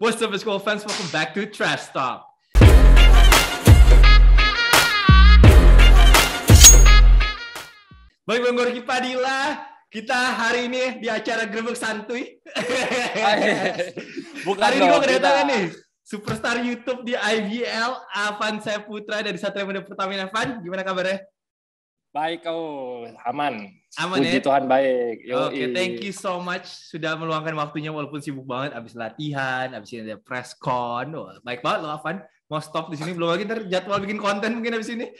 What's up, school fans? Welcome back to Trash Talk. Baik, Bang Gorki Padilla. Kita hari ini di acara Gerbek Santuy. Bukan hari ini gue kedatangan nih. Superstar YouTube di IBL, Avan Saputra dari Satria Muda Pertamina. Van, gimana kabarnya? Baik, oh aman. Aman Puji ya? Tuhan baik. Oke, okay, iya. thank you so much sudah meluangkan waktunya walaupun sibuk banget habis latihan, habis ini ada press con. Oh, baik banget lo Afan. Mau stop di sini belum lagi ntar jadwal bikin konten mungkin habis ini.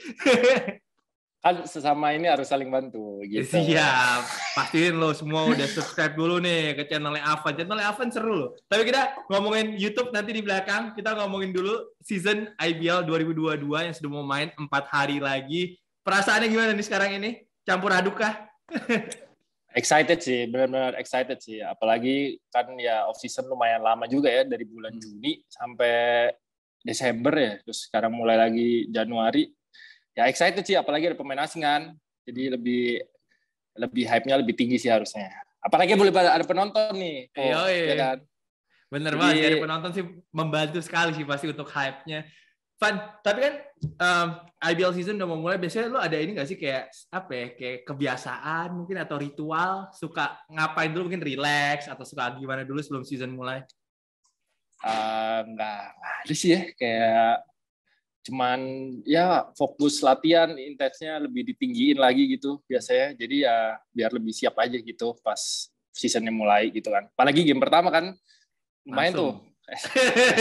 kan sesama ini harus saling bantu gitu. Siap. Pastiin lo semua udah subscribe dulu nih ke channelnya Avan. Channelnya Avan seru loh. Tapi kita ngomongin YouTube nanti di belakang. Kita ngomongin dulu season IBL 2022 yang sudah mau main 4 hari lagi Perasaannya gimana nih sekarang ini? Campur aduk kah? excited sih, benar-benar excited sih. Apalagi kan ya off season lumayan lama juga ya dari bulan hmm. Juni sampai Desember ya. Terus sekarang mulai lagi Januari. Ya excited sih, apalagi ada pemain asing kan. Jadi hmm. lebih lebih hype-nya lebih tinggi sih harusnya. Apalagi boleh ada penonton nih. Oh, iya, iya. Ya kan? Bener Jadi, banget, ada penonton sih membantu sekali sih pasti untuk hype-nya. Fun, tapi kan um, IBL season udah mau mulai, biasanya lo ada ini gak sih kayak apa ya, kayak kebiasaan mungkin atau ritual, suka ngapain dulu mungkin relax atau suka gimana dulu sebelum season mulai? Enggak ah, uh, ada sih ya, kayak cuman ya fokus latihan intensnya lebih ditinggiin lagi gitu biasanya jadi ya biar lebih siap aja gitu pas seasonnya mulai gitu kan apalagi game pertama kan main tuh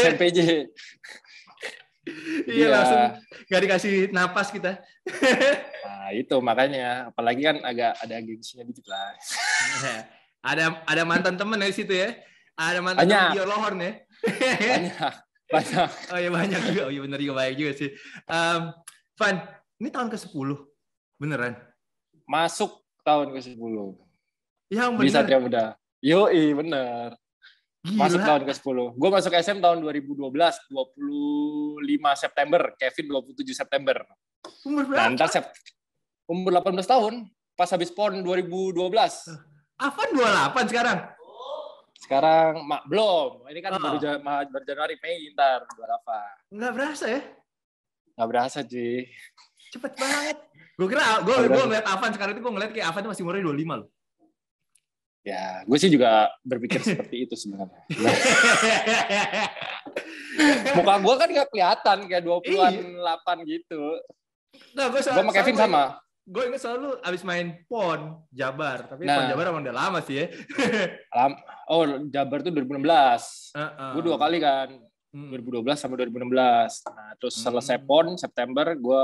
SMPJ Iya yeah. langsung gak dikasih napas kita. nah itu makanya, apalagi kan agak ada gengsinya dikit lah. Iya. ada ada mantan temen ya dari situ ya, ada mantan banyak. Tio Lohorn ya. banyak, banyak. Oh iya banyak juga, oh iya benar juga banyak juga sih. Um, Van, ini tahun ke 10 beneran? Masuk tahun ke 10 Yang bener. Bisa Satria Muda. Yoi, bener. Gila. Masuk tahun ke-10. Gue masuk SM tahun 2012, 25 September. Kevin 27 September. Umur berapa? Nah, sep umur 18 tahun. Pas habis PON 2012. Avan 28 sekarang? Sekarang mak belum. Ini kan oh. baru, ah. baru Januari, Mei ntar 28. Nggak berasa ya? Nggak berasa, Ji, Cepet banget. Gue kira, gue ngeliat Avan sekarang itu gue ngeliat kayak Avan itu masih umurnya 25 loh. Ya, gue sih juga berpikir seperti itu sebenarnya. Muka gue kan nggak kelihatan kayak 28 iya. delapan gitu. Nah, gue sama Kevin sama. Gue inget selalu abis main PON Jabar, tapi nah, PON Jabar emang udah lama sih ya. oh, Jabar tuh 2016. Uh -uh. Gue dua kali kan. Hmm. 2012 sama 2016. Nah, terus hmm. selesai PON September gue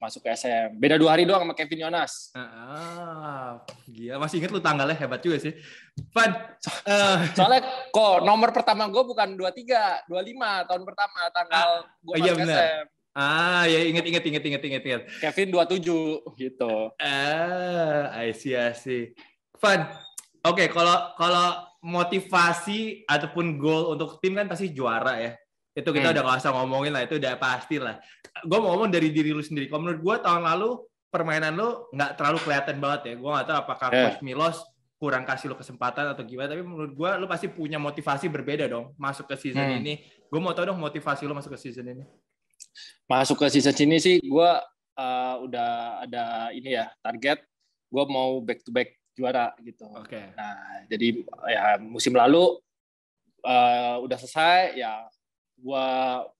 masuk ke SM. Beda dua hari doang sama Kevin Yonas. Ah, gila masih inget lu tanggalnya hebat juga sih. Fan. So, uh. Soalnya kok nomor pertama gue bukan 23, 25 tahun pertama tanggal ah, gue iya masuk iya bener. SM. Ah, ya inget inget inget inget inget inget. Kevin 27 gitu. Ah, I see I see. Fan. Oke, okay, kalau kalau motivasi ataupun goal untuk tim kan pasti juara ya itu kita hmm. udah gak usah ngomongin lah itu udah pasti lah gue mau ngomong dari diri lu sendiri kalau menurut gue tahun lalu permainan lu nggak terlalu kelihatan banget ya gue gak tahu apakah yeah. coach Milos kurang kasih lu kesempatan atau gimana tapi menurut gue lu pasti punya motivasi berbeda dong masuk ke season hmm. ini gue mau tau dong motivasi lu masuk ke season ini masuk ke season ini sih gue uh, udah ada ini ya target gue mau back to back juara gitu oke okay. nah jadi ya musim lalu uh, udah selesai ya gua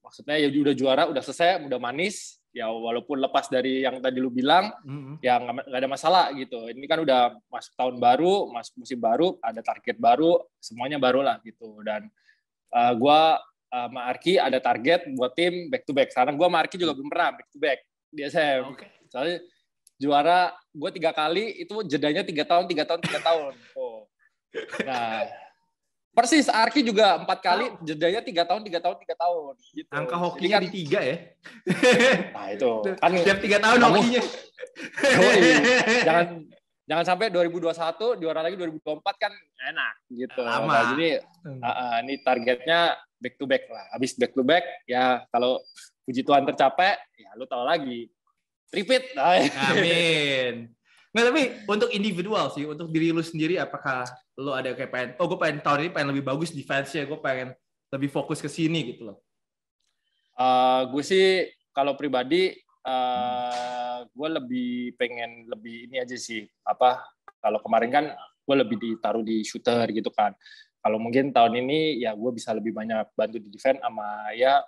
maksudnya ya udah juara udah selesai udah manis ya walaupun lepas dari yang tadi lu bilang mm-hmm. ya nggak ada masalah gitu ini kan udah masuk tahun baru masuk musim baru ada target baru semuanya baru lah gitu dan uh, eh, gue uh, Arki ada target buat tim back to back sekarang gua sama Arki juga belum pernah back to back di SM okay. soalnya juara gua tiga kali itu jedanya tiga tahun tiga tahun tiga tahun oh. nah Persis, Arki juga empat kali, jedanya tiga tahun, tiga tahun, tiga tahun. Gitu. Angka hoki kan, di tiga ya? Nah itu. Kan, Setiap tiga tahun kamu, hokinya. jangan jangan sampai 2021 juara lagi 2024 kan enak gitu. Lama. Nah, jadi uh, uh, ini targetnya back to back lah. abis back to back ya kalau puji Tuhan tercapai ya lu tahu lagi. Repeat. Amin. Nggak, tapi untuk individual sih, untuk diri lu sendiri apakah lu ada kayak pengen, oh gue pengen tahun ini pengen lebih bagus defense-nya, gue pengen lebih fokus ke sini gitu loh. Uh, eh, gue sih kalau pribadi uh, eh, gue lebih pengen lebih ini aja sih apa kalau kemarin kan gue lebih ditaruh di shooter gitu kan. Kalau mungkin tahun ini ya gue bisa lebih banyak bantu di defense sama ya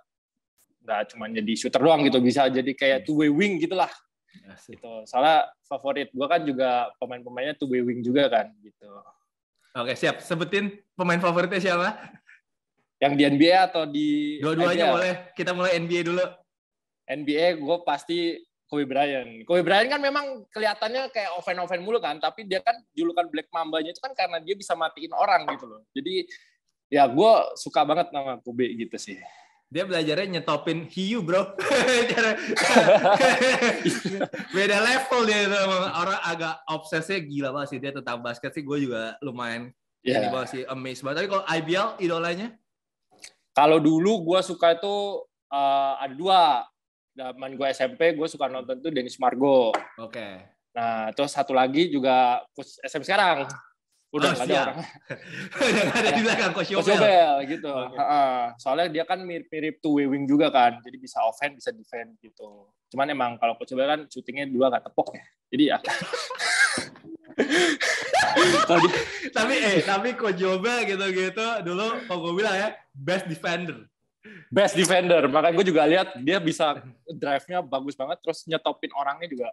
nggak cuma jadi shooter doang gitu bisa jadi kayak iya. two way wing gitulah Asik. gitu soalnya favorit gue kan juga pemain-pemainnya tuh wing juga kan gitu oke siap sebutin pemain favoritnya siapa yang di NBA atau di dua-duanya boleh kita mulai NBA dulu NBA gue pasti Kobe Bryant. Kobe Bryant kan memang kelihatannya kayak oven-oven mulu kan, tapi dia kan julukan Black Mamba-nya itu kan karena dia bisa matiin orang gitu loh. Jadi ya gue suka banget nama Kobe gitu sih dia belajarnya nyetopin hiu bro beda level dia itu orang agak obsesnya gila banget sih dia tentang basket sih gue juga lumayan yeah. ini banget sih amazed banget tapi kalau IBL idolanya kalau dulu gue suka itu uh, ada dua zaman gue SMP gue suka nonton tuh Dennis Margo oke okay. nah terus satu lagi juga SMP sekarang udah oh, ada orang ada di belakang Coach Yobel. Yobel gitu okay. Ah, ah, soalnya dia kan mirip-mirip tuh wing juga kan jadi bisa offense bisa defend gitu cuman emang kalau Coach Yobel kan syutingnya dua gak tepok ya jadi ya tapi eh tapi Coach Yobel gitu-gitu dulu kalau gue bilang ya best defender best defender makanya gue juga lihat dia bisa drive-nya bagus banget terus nyetopin orangnya juga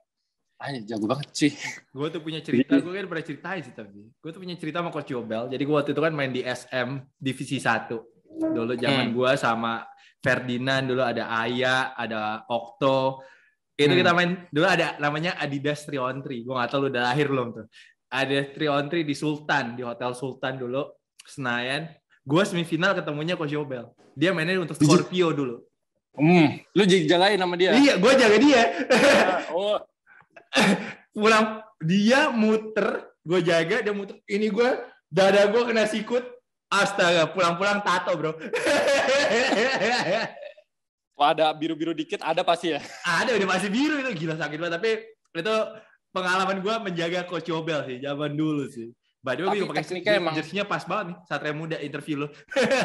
Ay, jago banget sih. Gue tuh punya cerita, gue kan pernah ceritain sih tapi. Gue tuh punya cerita sama Coach Yobel. Jadi gue waktu itu kan main di SM Divisi 1. Dulu zaman hmm. gue sama Ferdinand, dulu ada Aya, ada Okto. Itu hmm. kita main, dulu ada namanya Adidas Triontri. Gue gak tau lu udah lahir belum tuh. Adidas Triontri di Sultan, di Hotel Sultan dulu. Senayan. Gue semifinal ketemunya Coach Yobel. Dia mainnya untuk Scorpio dulu. Hmm, lu jagain sama dia. Iya, gue jaga dia. Ah, oh, pulang dia muter gue jaga dia muter ini gue dada gue kena sikut astaga pulang-pulang tato bro Wah, ada biru-biru dikit ada pasti ya ada udah masih biru itu gila sakit banget tapi itu pengalaman gue menjaga coach Obel sih zaman dulu sih By the way, gue pakai jersinya emang... pas banget nih, Satria Muda interview lo.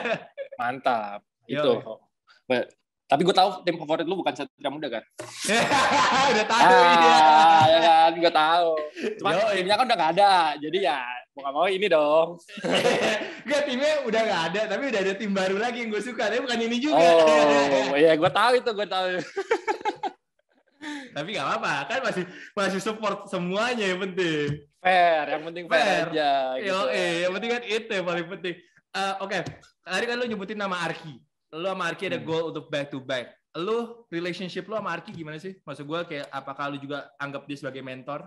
Mantap. Itu. Tapi gue tahu tim favorit lu bukan Satria Muda kan? udah tahu ah, ya. ya kan, gue tahu. Cuma timnya kan udah gak ada, jadi ya mau gak mau ini dong. gue timnya udah gak ada, tapi udah ada tim baru lagi yang gue suka, tapi bukan ini juga. Oh, iya gue tahu itu, gue tahu. tapi gak apa-apa, kan masih masih support semuanya yang penting. Fair, yang penting fair, fair aja. Gitu. eh, yang penting kan itu yang paling penting. Uh, Oke, okay. tadi kan lu nyebutin nama Arki lo sama Arki ada hmm. goal untuk back to back. Lo relationship lo sama Arki gimana sih? Maksud gue kayak apakah lo juga anggap dia sebagai mentor?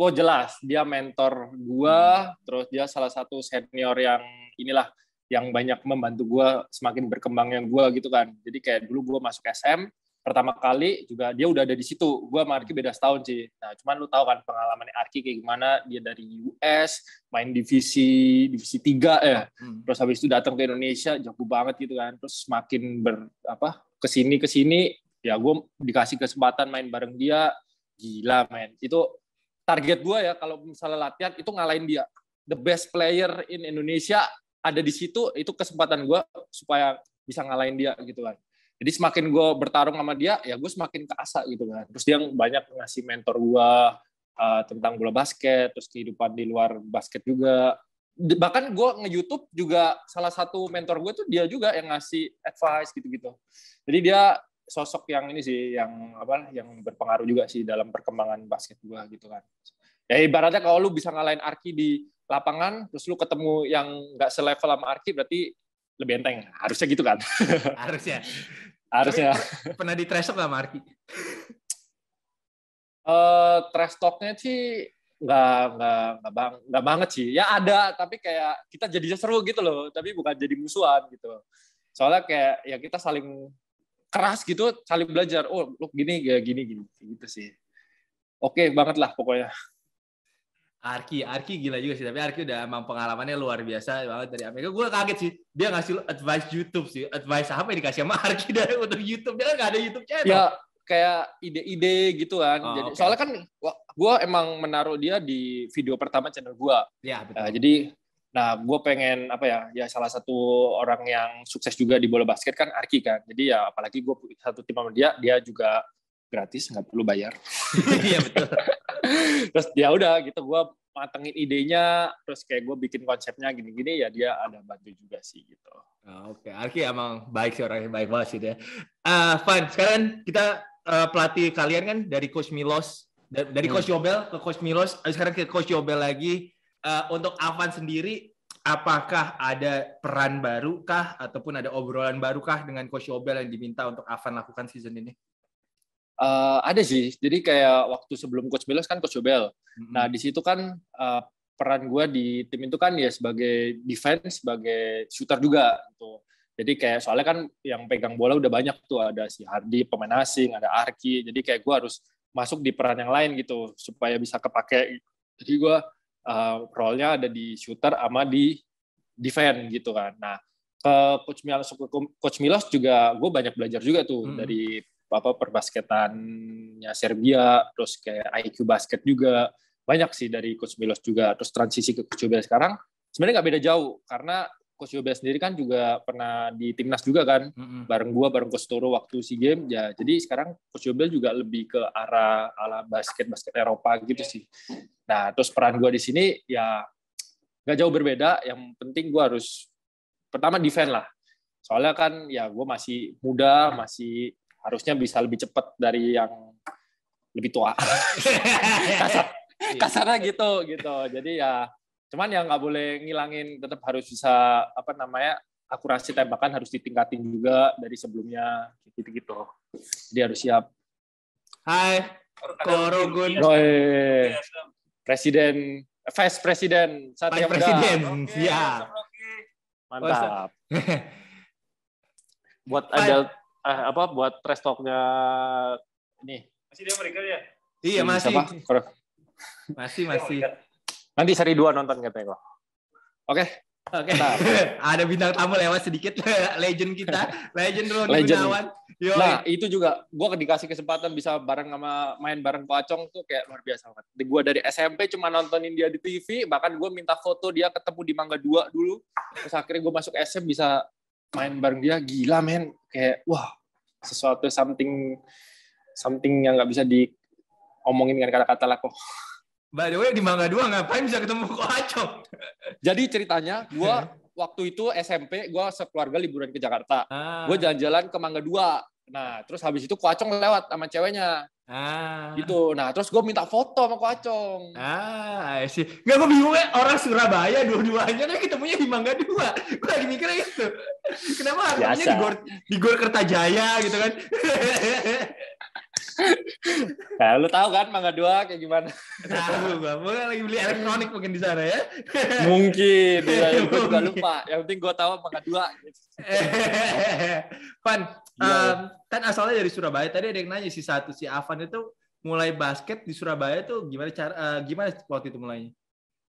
Oh jelas, dia mentor gue, hmm. terus dia salah satu senior yang inilah yang banyak membantu gue semakin berkembangnya gue gitu kan. Jadi kayak dulu gue masuk SM, pertama kali juga dia udah ada di situ. Gue sama Arki beda setahun sih. Nah, cuman lu tahu kan pengalaman Arki kayak gimana, dia dari US, main divisi divisi 3 ya. Eh, hmm. Terus habis itu datang ke Indonesia, jago banget gitu kan. Terus makin ber apa ke sini ke sini ya gue dikasih kesempatan main bareng dia gila men itu target gue ya kalau misalnya latihan itu ngalahin dia the best player in Indonesia ada di situ itu kesempatan gue supaya bisa ngalahin dia gitu kan jadi semakin gue bertarung sama dia ya gue semakin keasa gitu kan terus dia banyak ngasih mentor gue uh, tentang bola basket terus kehidupan di luar basket juga bahkan gue nge YouTube juga salah satu mentor gue tuh dia juga yang ngasih advice gitu-gitu jadi dia sosok yang ini sih yang apa yang berpengaruh juga sih dalam perkembangan basket gue gitu kan ya ibaratnya kalau lu bisa ngalahin Arki di lapangan terus lu ketemu yang nggak selevel sama Arki berarti lebih enteng harusnya gitu kan harusnya harusnya pernah di trash talk lah Marki uh, trash talknya sih nggak nggak nggak bang nggak banget sih ya ada tapi kayak kita jadi seru gitu loh tapi bukan jadi musuhan gitu soalnya kayak ya kita saling keras gitu saling belajar oh lu gini gini gini gitu sih oke banget lah pokoknya Arki, Arki gila juga sih, tapi Arki udah emang pengalamannya luar biasa banget dari Amerika. Gue kaget sih, dia ngasih advice YouTube sih. Advice apa yang dikasih sama Arki dari untuk YouTube? Dia kan gak ada YouTube channel. Ya, kayak ide-ide gitu kan. Oh, jadi, okay. Soalnya kan gue emang menaruh dia di video pertama channel gue. Ya, nah, betul. Nah, jadi, nah gue pengen apa ya, ya salah satu orang yang sukses juga di bola basket kan Arki kan. Jadi ya apalagi gue satu tim sama dia, dia juga gratis, nggak perlu bayar. Iya, betul. terus ya udah gitu gue matengin idenya terus kayak gue bikin konsepnya gini-gini ya dia ada bantu juga sih gitu oh, oke okay. Arki emang baik sih orangnya baik banget sih dia uh, eh, fine sekarang kan kita uh, pelatih kalian kan dari coach Milos dari hmm. coach Yobel ke coach Milos sekarang ke coach Yobel lagi uh, untuk Avan sendiri apakah ada peran barukah ataupun ada obrolan barukah dengan coach Yobel yang diminta untuk Avan lakukan season ini Uh, ada sih. Jadi kayak waktu sebelum Coach Milos kan Coach Jobel. Mm-hmm. Nah di situ kan uh, peran gue di tim itu kan ya sebagai defense, sebagai shooter juga gitu. Jadi kayak soalnya kan yang pegang bola udah banyak tuh ada si Hardi pemain asing, ada Arki. Jadi kayak gue harus masuk di peran yang lain gitu supaya bisa kepake. Jadi gue uh, role-nya ada di shooter sama di defense gitu kan. Nah ke Coach Milos, Coach Milos juga gue banyak belajar juga tuh hmm. dari apa perbasketannya Serbia terus kayak IQ basket juga banyak sih dari coach Milos juga terus transisi ke coach Yobel sekarang sebenarnya nggak beda jauh karena coach Yobel sendiri kan juga pernah di timnas juga kan mm-hmm. bareng gua bareng coach Toro waktu si game ya jadi sekarang coach Yobel juga lebih ke arah ala basket basket Eropa gitu sih nah terus peran gua di sini ya nggak jauh berbeda yang penting gua harus pertama defend lah soalnya kan ya gue masih muda masih harusnya bisa lebih cepat dari yang lebih tua kasar kasarnya gitu gitu jadi ya cuman ya nggak boleh ngilangin tetap harus bisa apa namanya akurasi tembakan harus ditingkatin juga dari sebelumnya gitu gitu jadi harus siap Hai Korogun Roy Presiden eh, Vice Presiden Satya Vice Presiden ya mantap buat adult eh, apa buat press talknya ini. Masih dia mereka ya? Iya hmm, masih. Siapa? Masih masih. Oh, Nanti seri dua nonton katanya kok. Oke. Oke. Ada bintang tamu lewat sedikit legend kita, legend Roni legend. Gunawan. Yo. Nah, itu juga gue dikasih kesempatan bisa bareng sama main bareng Pacong tuh kayak luar biasa banget. gue dari SMP cuma nontonin dia di TV, bahkan gue minta foto dia ketemu di Mangga dua dulu. Terus akhirnya gue masuk SM bisa main bareng dia gila men kayak wah sesuatu something something yang nggak bisa diomongin dengan kata-kata lah kok. By the way di Mangga Dua ngapain bisa ketemu kok Acok? Jadi ceritanya gue waktu itu SMP gue sekeluarga liburan ke Jakarta. Ah. Gue jalan-jalan ke Mangga Dua. Nah, terus habis itu kuacong lewat sama ceweknya. Ah. Gitu. Nah, terus gue minta foto sama Kocong. Ah, sih. Enggak, gue bingung ya. Orang Surabaya dua-duanya kan ketemunya di Mangga Dua. Gue lagi mikirnya gitu. Kenapa harusnya di Gor, di Gor Kertajaya gitu kan? nah, lu tahu kan Mangga Dua kayak gimana? Tahu gua. Mungkin lagi beli elektronik mungkin di sana ya. mungkin. Ya, gue juga lupa. Yang penting gue tahu Mangga Dua. Eh, Pan, um, kan asalnya dari Surabaya. Tadi ada yang nanya si satu si Avan itu mulai basket di Surabaya tuh gimana cara uh, gimana waktu itu mulainya?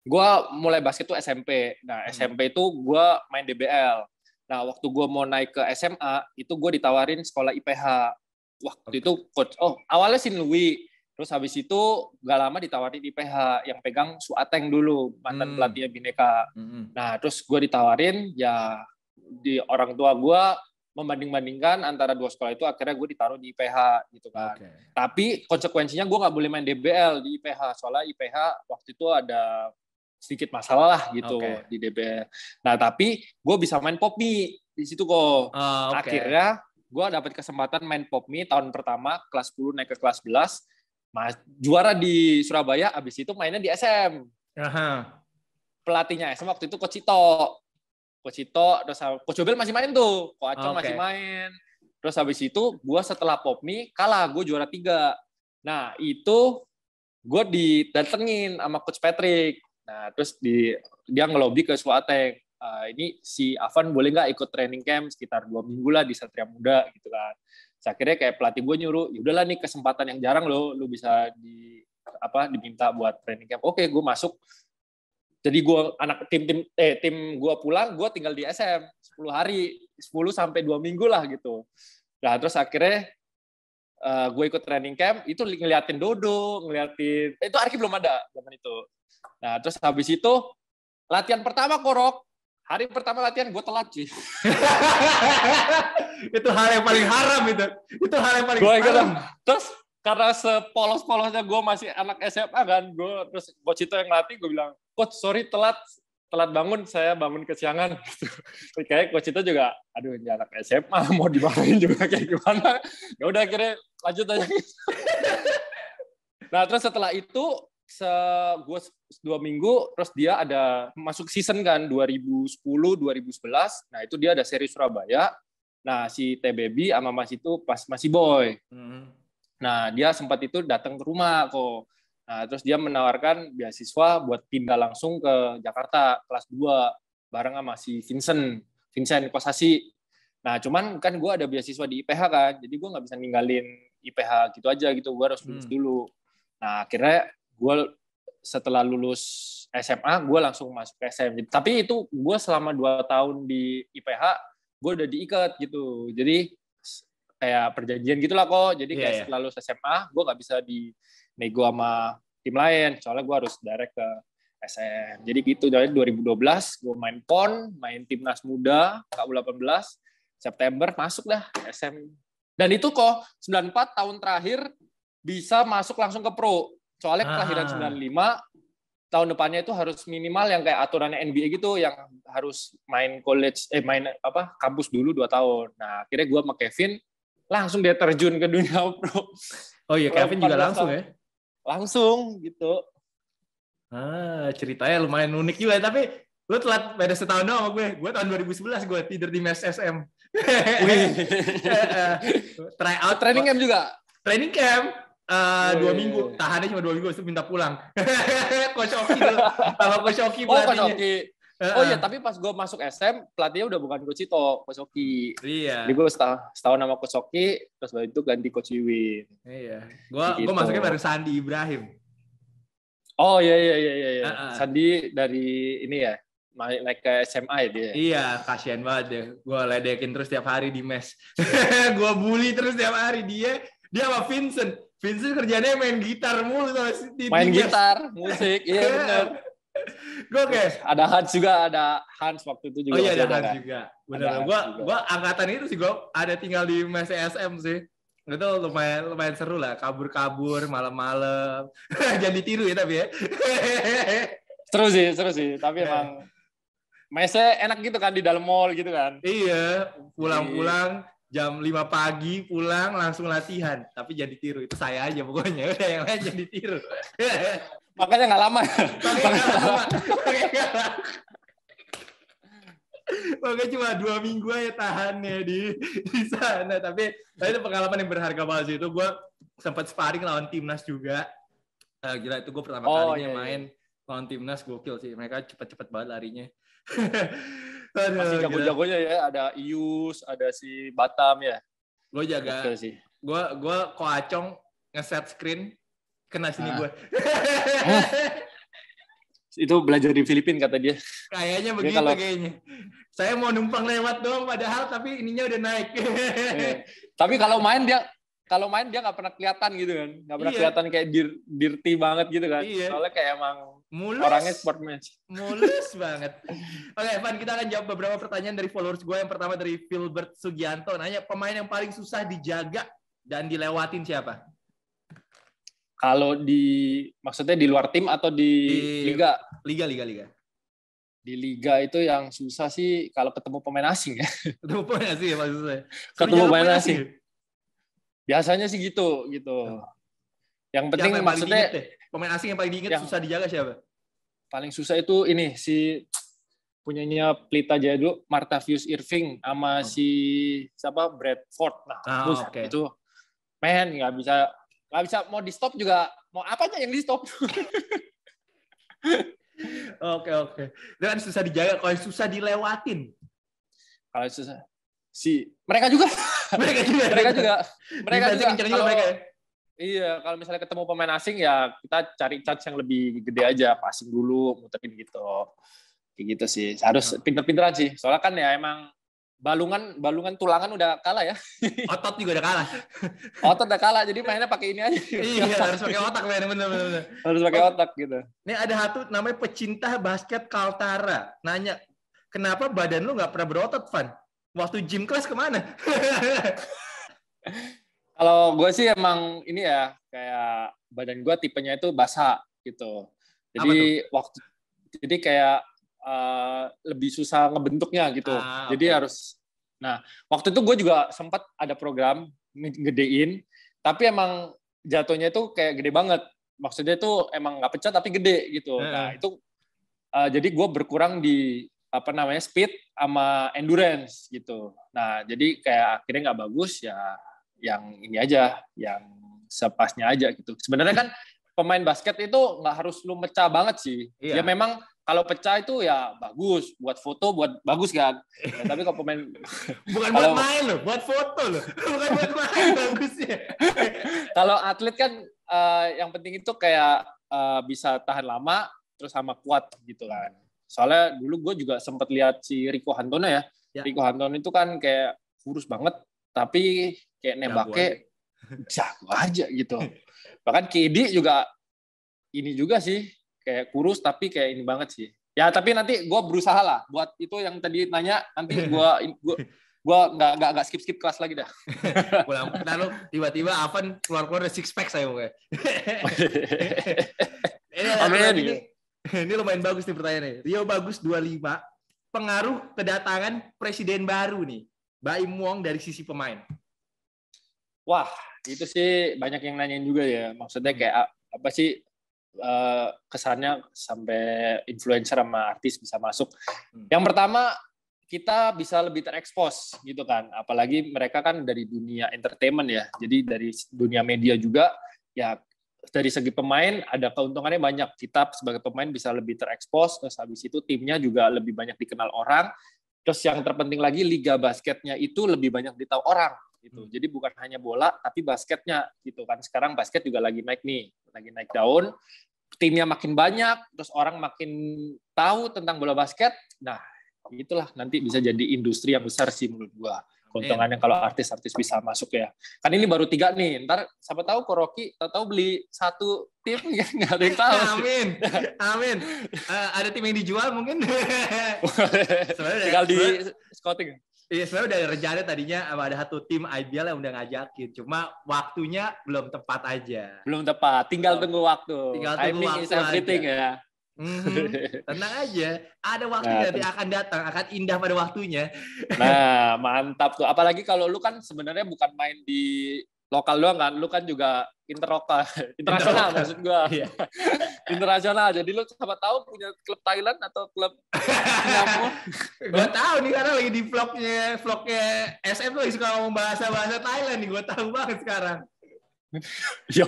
Gua mulai basket tuh SMP. Nah, hmm. SMP itu gue main DBL. Nah, waktu gue mau naik ke SMA, itu gue ditawarin sekolah IPH. Waktu okay. itu coach oh, awalnya Sin Louis. Terus habis itu gak lama ditawarin di PH yang pegang Suateng dulu mantan hmm. pelatihnya Bineka. Hmm. Nah terus gue ditawarin ya di orang tua gue membanding-bandingkan antara dua sekolah itu akhirnya gue ditaruh di IPH gitu kan. Okay. Tapi konsekuensinya gue nggak boleh main DBL di IPH soalnya IPH waktu itu ada sedikit masalah lah gitu okay. di DBL. Nah tapi gue bisa main pop mie di situ kok. Uh, ah, okay. Akhirnya gue dapat kesempatan main pop mie tahun pertama kelas 10 naik ke kelas 11 mas juara di Surabaya abis itu mainnya di SM. Aha. Pelatihnya SM waktu itu Kocito. Cito. Coach Ito, terus Coach Jobel masih main tuh, Coach Acong okay. masih main. Terus habis itu gue setelah Popmi kalah, gue juara tiga. Nah itu gue didatengin sama Coach Patrick. Nah terus di dia ngelobi ke Swateng. Uh, ah, ini si Avan boleh nggak ikut training camp sekitar dua minggu lah di Satria Muda gitu kan. Terus akhirnya kayak pelatih gue nyuruh, yaudahlah nih kesempatan yang jarang lo, lu bisa di apa diminta buat training camp. Oke, gue masuk jadi gue anak tim tim eh tim gue pulang, gue tinggal di SM 10 hari, 10 sampai dua minggu lah gitu. Nah terus akhirnya uh, eh, gue ikut training camp, itu ngeliatin Dodo, ngeliatin eh, itu Arki belum ada zaman itu. Nah terus habis itu latihan pertama korok, hari pertama latihan gue telat sih. itu hal yang paling haram itu, itu hal yang paling gua haram. Terus karena sepolos-polosnya gue masih anak SMA kan, gue terus coach itu yang latih gue bilang coach sorry telat telat bangun saya bangun kesiangan gitu. kayak coach itu juga aduh ini anak SMA mau dimarahin juga kayak gimana ya udah akhirnya lanjut aja nah terus setelah itu se gue dua minggu terus dia ada masuk season kan 2010 2011 nah itu dia ada seri Surabaya nah si TBB sama Mas itu pas masih boy hmm. nah dia sempat itu datang ke rumah kok Nah, terus dia menawarkan beasiswa buat pindah langsung ke Jakarta kelas 2 bareng sama si Vincent, Vincent Kosasi. Nah, cuman kan gue ada beasiswa di IPH kan, jadi gue nggak bisa ninggalin IPH gitu aja gitu, gue harus lulus hmm. dulu. Nah, akhirnya gue setelah lulus SMA, gue langsung masuk ke SM. Tapi itu gue selama 2 tahun di IPH, gue udah diikat gitu. Jadi kayak perjanjian gitulah kok. Jadi kayak yeah. Iya. setelah lulus SMA, gue nggak bisa di nego sama tim lain soalnya gue harus direct ke SM jadi gitu dari 2012 gue main pon main timnas muda KU18 September masuk dah SM dan itu kok 94 tahun terakhir bisa masuk langsung ke pro soalnya ah. kelahiran 95 tahun depannya itu harus minimal yang kayak aturannya NBA gitu yang harus main college eh main apa kampus dulu dua tahun. Nah akhirnya gue sama Kevin langsung dia terjun ke dunia pro. Oh iya Kevin juga langsung ya? langsung gitu. Ah, ceritanya lumayan unik juga tapi lu telat beda setahun doang sama gue. Gue tahun 2011 gue tidur di mes SM. Try out training camp juga. Training camp Uh, dua minggu tahannya cuma dua minggu itu minta pulang Kocoki dulu sama Kocoki oh, Oh iya, tapi pas gue masuk SM, pelatihnya udah bukan Coach Ito, Coach Oki. Iya. Jadi gue setahun, setahun nama Coach Oki, terus baru itu ganti Coach Iwin. Iya. Gue gitu. masuknya baru Sandi Ibrahim. Oh iya iya iya iya. Uh -uh. Sandi dari ini ya, naik naik ke SMA ya dia. Iya, kasihan banget ya. Gue ledekin terus tiap hari di mes. gue bully terus tiap hari dia. Dia sama Vincent. Vincent kerjanya main gitar mulu sama Main gitar, musik, iya benar gue oke. ada Hans juga ada Hans waktu itu juga oh iya ada Hans kan? juga benar gue gue angkatan itu sih gue ada tinggal di mes SM sih itu lumayan lumayan seru lah kabur-kabur malam-malam Jadi tiru ya tapi ya seru sih seru sih tapi iya. emang mesnya enak gitu kan di dalam mall gitu kan iya pulang-pulang iya. jam 5 pagi pulang langsung latihan tapi jadi tiru itu saya aja pokoknya udah yang lain jadi tiru. Makanya nggak lama. Makanya cuma dua minggu aja tahan ya di, di sana. Tapi, tapi itu pengalaman yang berharga banget sih. Itu gue sempat sparring lawan timnas juga. Uh, gila itu gue pertama oh, kalinya iya, iya. main iya. lawan timnas gokil sih. Mereka cepet-cepet banget larinya. Aduh, Masih jago-jagonya ya. Ada Ius, ada si Batam ya. Gue jaga. Gue gua, gua koacong ngeset screen Kena sini ah. gue. Oh. Itu belajar di Filipina kata dia. Kayaknya begitu kalau... kayaknya. Saya mau numpang lewat doang padahal tapi ininya udah naik. eh. Tapi kalau main dia kalau main dia nggak pernah kelihatan gitu kan nggak pernah iya. kelihatan kayak dir, dirty banget gitu kan iya. soalnya kayak emang mulus, orangnya sport match mulus banget oke okay, Van kita akan jawab beberapa pertanyaan dari followers gue yang pertama dari Filbert Sugianto nanya pemain yang paling susah dijaga dan dilewatin siapa kalau di maksudnya di luar tim atau di, di liga? Liga, liga, liga. Di liga itu yang susah sih kalau ketemu pemain asing ya. Ketemu pemain asing ya maksudnya. Ketemu pemain asing. asing. Biasanya sih gitu, gitu. Oh. Yang penting yang maksudnya pemain asing yang paling diingat yang susah dijaga siapa? Paling susah itu ini si punyanya Pelita Jaya dulu, Martavius Irving sama oh. si siapa Bradford. Nah, oh, ah, okay. itu men nggak bisa nggak bisa mau di stop juga mau apanya yang di stop oke oke itu kan susah dijaga kalau susah dilewatin kalau susah si mereka juga mereka juga mereka juga mereka juga, mereka juga mereka juga. Ya? iya kalau misalnya ketemu pemain asing ya kita cari chat yang lebih gede aja passing dulu muterin gitu kayak gitu sih harus nah. pinter-pinteran sih soalnya kan ya emang balungan balungan tulangan udah kalah ya otot juga udah kalah otot udah kalah jadi mainnya pakai ini aja iya harus pakai otak main bener bener harus pakai oh. otak gitu ini ada satu namanya pecinta basket Kaltara nanya kenapa badan lu nggak pernah berotot Van waktu gym kelas kemana kalau gue sih emang ini ya kayak badan gue tipenya itu basah gitu jadi waktu jadi kayak Eh, lebih susah ngebentuknya gitu. Ah, Jadi okay. harus. Nah, waktu itu gue juga sempat ada program gedein, tapi emang jatuhnya itu kayak gede banget. Maksudnya itu emang nggak pecah tapi gede gitu. Eh. Nah itu uh, jadi gue berkurang di apa namanya speed sama endurance gitu. Nah jadi kayak akhirnya nggak bagus ya yang ini aja, yang sepasnya aja gitu. Sebenarnya kan pemain basket itu nggak harus lu mecah banget sih. Iya. Ya memang kalau pecah itu ya bagus buat foto buat bagus kan ya, tapi kalau pemain bukan kalau, buat main loh buat foto loh bukan buat main bagusnya kalau atlet kan uh, yang penting itu kayak uh, bisa tahan lama terus sama kuat gitu kan soalnya dulu gue juga sempat lihat si Rico Hantono ya. ya Rico Hantono itu kan kayak kurus banget tapi kayak nembaknya jago aja gitu bahkan Kidi juga ini juga sih kayak kurus tapi kayak ini banget sih. Ya tapi nanti gue berusaha lah buat itu yang tadi nanya nanti gue gue gue nggak nggak nggak skip skip kelas lagi dah. Pulang lalu tiba-tiba Avan keluar keluar six pack saya mau ini, eh, Ini, ini lumayan bagus nih pertanyaannya. Rio bagus 25 pengaruh kedatangan presiden baru nih. Baim Wong dari sisi pemain. Wah, itu sih banyak yang nanyain juga ya. Maksudnya hmm. kayak apa sih Eh, kesannya sampai influencer sama artis bisa masuk. Hmm. Yang pertama kita bisa lebih terekspos gitu kan, apalagi mereka kan dari dunia entertainment ya, jadi dari dunia media juga ya dari segi pemain ada keuntungannya banyak. Kita sebagai pemain bisa lebih terekspos, terus habis itu timnya juga lebih banyak dikenal orang. Terus yang terpenting lagi liga basketnya itu lebih banyak ditahu orang gitu. Hmm. Jadi bukan hanya bola tapi basketnya gitu kan. Sekarang basket juga lagi naik nih, lagi naik daun. Timnya makin banyak, terus orang makin tahu tentang bola basket. Nah, itulah nanti bisa jadi industri yang besar sih menurut gua. Keuntungannya kalau artis-artis bisa masuk ya. Kan ini baru tiga nih. Ntar siapa tahu Koroki tahu-tahu beli satu tim nggak ada yang tahu. Amin, amin. Uh, ada tim yang dijual mungkin. Ya, tinggal di scouting. Iya sebenarnya udah rencana tadinya ada satu tim ideal yang udah ngajakin, cuma waktunya belum tepat aja. Belum tepat, tinggal oh. tunggu waktu. Tinggal tunggu Timing waktu aja. everything ya. Mm-hmm. Tenang aja, ada waktu nah, nanti akan datang, akan indah pada waktunya. Nah, mantap tuh. Apalagi kalau lu kan sebenarnya bukan main di lokal doang kan lu kan juga interlokal internasional maksud gua yeah. internasional jadi lu siapa tahu punya klub Thailand atau klub Singapura gua tahu nih karena lagi di vlognya vlognya SM tuh suka ngomong bahasa bahasa Thailand nih gua tahu banget sekarang yo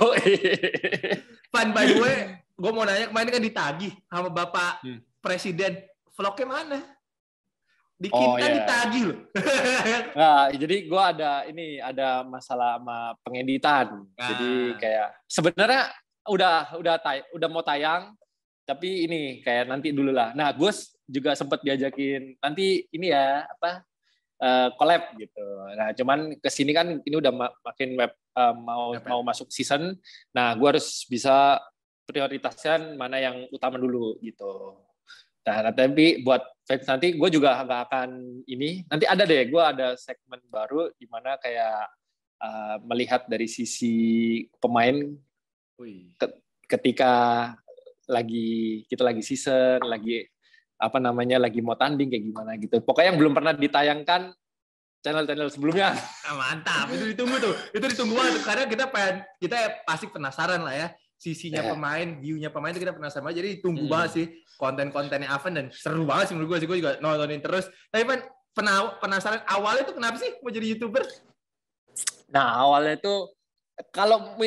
Fan by the way gua mau nanya kemarin kan ditagih sama bapak hmm. presiden vlognya mana di oh, kita yeah. ditagi loh. nah, jadi gue ada ini ada masalah sama pengeditan. Nah. Jadi ah. kayak sebenarnya udah udah tay udah mau tayang tapi ini kayak nanti dulu lah. Nah, gue juga sempet diajakin nanti ini ya apa uh, collab gitu. Nah, cuman kesini kan ini udah makin web uh, mau ya? mau masuk season. Nah, gue harus bisa prioritaskan mana yang utama dulu gitu. Nah, tapi buat nanti gue juga nggak akan ini nanti ada deh gue ada segmen baru di mana kayak uh, melihat dari sisi pemain ketika lagi kita lagi season lagi apa namanya lagi mau tanding kayak gimana gitu pokoknya yang belum pernah ditayangkan channel-channel sebelumnya ah, mantap itu ditunggu tuh itu ditunggu banget karena kita pengen kita pasti penasaran lah ya sisinya yeah. pemain, view-nya pemain itu kita penasaran banget. Jadi tunggu hmm. banget sih konten-kontennya Avan dan seru banget sih menurut gue sih gue juga nontonin terus. Tapi Van, penasaran awalnya itu kenapa sih mau jadi YouTuber? Nah, awalnya tuh kalau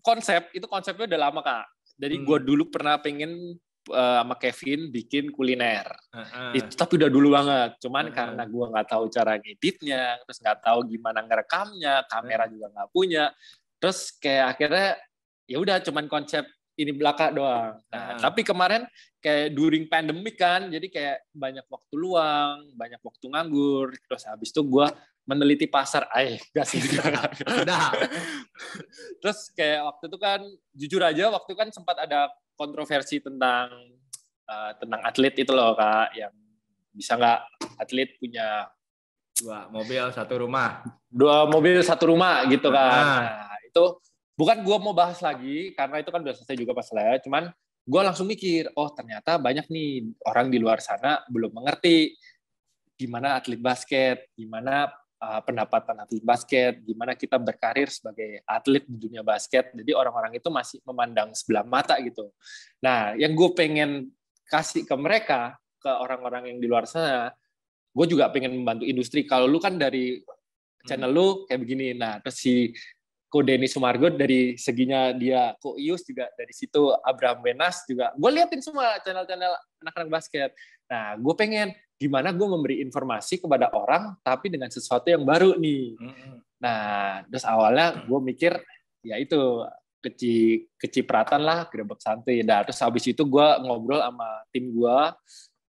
konsep itu konsepnya udah lama, Kak. Jadi hmm. gue dulu pernah pengen uh, eh, sama Kevin bikin kuliner. Uh-huh. Itu tapi udah dulu banget. Cuman uh-huh. karena gue nggak tahu cara ngeditnya, terus nggak tahu gimana ngerekamnya, kamera uh-huh. juga nggak punya. Terus kayak akhirnya ya udah cuman konsep ini belaka doang. Nah, nah, tapi kemarin kayak during pandemic kan, jadi kayak banyak waktu luang, banyak waktu nganggur. Terus habis itu gue meneliti pasar, eh gak sih. nah. Terus kayak waktu itu kan, jujur aja waktu kan sempat ada kontroversi tentang uh, tentang atlet itu loh kak, yang bisa nggak atlet punya dua mobil satu rumah, dua mobil satu rumah gitu kan. Nah, nah itu bukan gue mau bahas lagi karena itu kan udah selesai juga pas lewat cuman gue langsung mikir oh ternyata banyak nih orang di luar sana belum mengerti gimana atlet basket gimana uh, pendapatan atlet basket gimana kita berkarir sebagai atlet di dunia basket jadi orang-orang itu masih memandang sebelah mata gitu nah yang gue pengen kasih ke mereka ke orang-orang yang di luar sana gue juga pengen membantu industri kalau lu kan dari channel hmm. lu kayak begini. Nah, terus si Ko Denny Sumargo dari seginya dia Ko Ius juga dari situ Abraham Benas juga gue liatin semua channel-channel anak-anak basket nah gue pengen gimana gue memberi informasi kepada orang tapi dengan sesuatu yang baru nih mm-hmm. nah terus awalnya gue mikir ya itu keci kecipratan lah gerebek santai nah terus habis itu gue ngobrol sama tim gue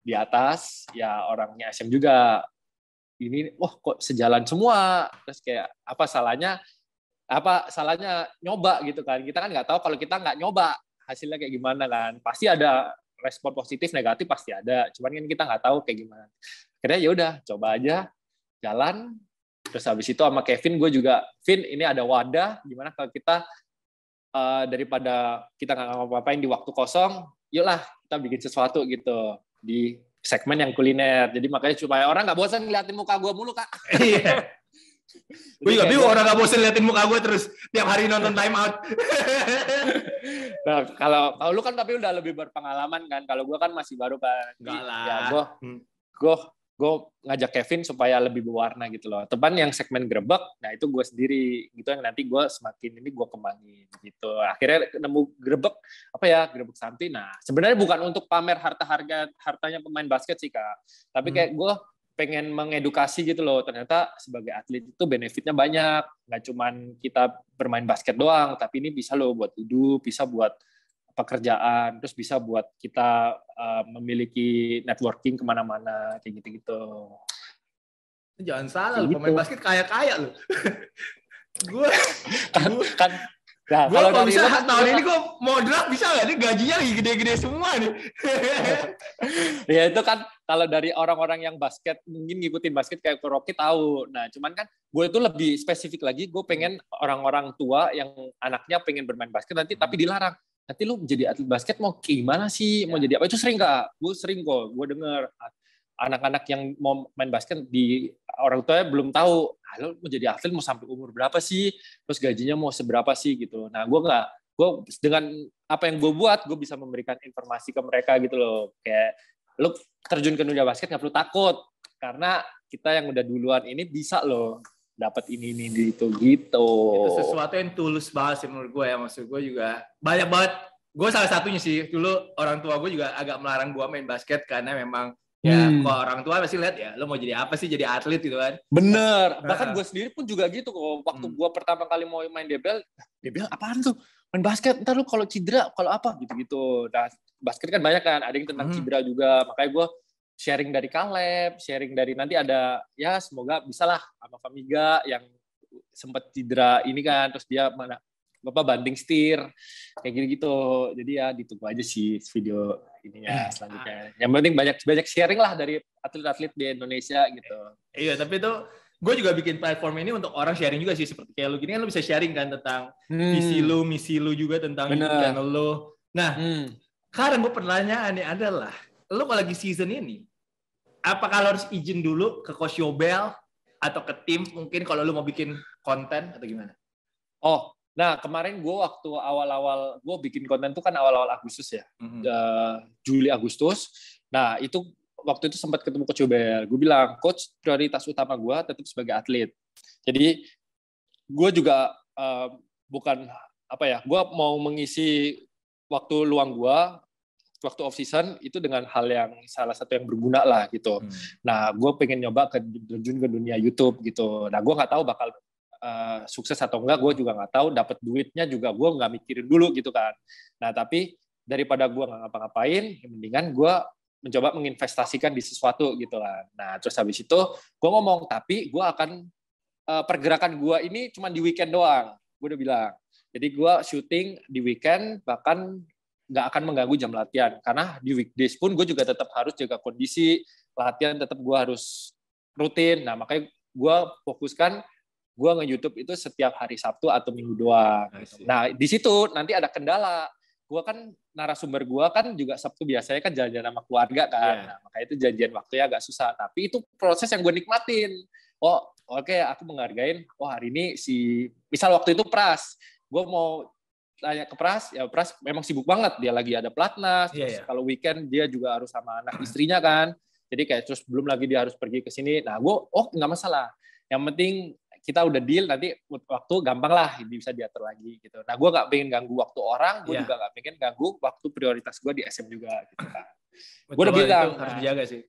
di atas ya orangnya SM juga ini wah kok sejalan semua terus kayak apa salahnya apa salahnya nyoba gitu kan kita kan nggak tahu kalau kita nggak nyoba hasilnya kayak gimana kan pasti ada respon positif negatif pasti ada cuman kan kita nggak tahu kayak gimana akhirnya ya udah coba aja jalan terus habis itu sama Kevin gue juga Vin ini ada wadah gimana kalau kita uh, daripada kita nggak ngapa-ngapain di waktu kosong yuklah kita bikin sesuatu gitu di segmen yang kuliner jadi makanya supaya orang nggak bosan ngeliatin muka gue mulu kak iya gue juga bingung orang gak bosen liatin muka gue terus tiap hari nonton time out nah kalau kalau lu kan tapi udah lebih berpengalaman kan kalau gue kan masih baru kan Gak lah ya, gue hmm. gue gue ngajak Kevin supaya lebih berwarna gitu loh teman yang segmen grebek nah itu gue sendiri gitu yang nanti gue semakin ini gue kembangin gitu akhirnya nemu grebek apa ya grebek santi nah sebenarnya bukan untuk pamer harta harga hartanya pemain basket sih kak tapi hmm. kayak gue pengen mengedukasi gitu loh ternyata sebagai atlet itu benefitnya banyak nggak cuman kita bermain basket doang tapi ini bisa loh buat hidup bisa buat pekerjaan terus bisa buat kita uh, memiliki networking kemana-mana kayak gitu-gitu jangan salah gitu. pemain basket kaya kaya loh gue kan, kan Nah, gua kalau, bisa lo, tahun ini gue modrak bisa nggak ini gajinya lagi gede-gede semua nih. ya itu kan kalau dari orang-orang yang basket mungkin ngikutin basket kayak Rocky tahu. Nah cuman kan gue itu lebih spesifik lagi. Gue pengen orang-orang tua yang anaknya pengen bermain basket nanti hmm. tapi dilarang. Nanti lu jadi atlet basket mau gimana sih? Ya. Mau jadi apa? Itu sering gak? Gue sering kok. Gue denger anak-anak yang mau main basket di orang tuanya belum tahu halo ah, mau jadi atlet mau sampai umur berapa sih terus gajinya mau seberapa sih gitu nah gue nggak gue dengan apa yang gue buat gue bisa memberikan informasi ke mereka gitu loh kayak lo terjun ke dunia basket nggak perlu takut karena kita yang udah duluan ini bisa loh dapat ini ini itu gitu itu sesuatu yang tulus banget sih menurut gue ya maksud gue juga banyak banget gue salah satunya sih dulu orang tua gue juga agak melarang gue main basket karena memang Ya, hmm. kalau orang tua pasti lihat ya, lo mau jadi apa sih jadi atlet gitu kan? Bener. Nah, Bahkan nah. gue sendiri pun juga gitu kok. Waktu hmm. gue pertama kali mau main debel, debel apaan tuh? Main basket, ntar lo kalau cedera, kalau apa gitu-gitu. Nah, basket kan banyak kan, ada yang tentang hmm. cedera juga. Makanya gue sharing dari Kaleb, sharing dari nanti ada ya semoga bisalah sama Famiga yang sempat cedera ini kan, terus dia mana Bapak banding setir kayak gini gitu jadi ya ditunggu aja sih video ini ya hmm. selanjutnya yang penting banyak banyak sharing lah dari atlet-atlet di Indonesia gitu iya tapi itu gue juga bikin platform ini untuk orang sharing juga sih seperti kayak lu gini kan lu bisa sharing kan tentang hmm. visi lu misi lu juga tentang Bener. channel lu nah hmm. sekarang gue pertanyaannya adalah lu kalau lagi season ini apa kalau harus izin dulu ke coach Yobel atau ke tim mungkin kalau lu mau bikin konten atau gimana? Oh, Nah kemarin gue waktu awal-awal gue bikin konten tuh kan awal-awal Agustus ya, mm-hmm. uh, Juli Agustus. Nah itu waktu itu sempat ketemu coach Yobel. Gue bilang coach prioritas utama gue tetap sebagai atlet. Jadi gue juga uh, bukan apa ya, gue mau mengisi waktu luang gue waktu off season itu dengan hal yang salah satu yang berguna lah gitu. Hmm. Nah, gue pengen nyoba ke ke dunia YouTube gitu. Nah, gue nggak tahu bakal Eh, sukses atau enggak gue juga nggak tahu dapat duitnya juga gue nggak mikirin dulu gitu kan nah tapi daripada gue nggak ngapa-ngapain ya mendingan gue mencoba menginvestasikan di sesuatu gitu lah. Kan. nah terus habis itu gue ngomong tapi gue akan uh, pergerakan gue ini cuma di weekend doang gue udah bilang jadi gue syuting di weekend bahkan nggak akan mengganggu jam latihan karena di weekdays pun gue juga tetap harus jaga kondisi latihan tetap gue harus rutin nah makanya gue fokuskan gue nge-youtube itu setiap hari Sabtu atau Minggu doang. Gitu. Nah, di situ nanti ada kendala. Gue kan narasumber gue kan juga Sabtu biasanya kan jalan-jalan sama keluarga kan. Yeah. Nah, makanya itu janjian waktunya agak susah. Tapi itu proses yang gue nikmatin. Oh, oke okay, aku menghargain. Oh, hari ini si... Misal waktu itu Pras. Gue mau tanya ke Pras, ya Pras memang sibuk banget. Dia lagi ada pelatnas. Yeah, iya, iya. yeah. Kalau weekend dia juga harus sama anak hmm. istrinya kan. Jadi kayak terus belum lagi dia harus pergi ke sini. Nah, gue, oh nggak masalah. Yang penting kita udah deal nanti waktu gampang lah ini bisa diatur lagi gitu. Nah gue nggak pengen ganggu waktu orang, gue yeah. juga nggak pengen ganggu waktu prioritas gue di SM juga gitu kan. Gue udah bilang nah, harus dijaga sih.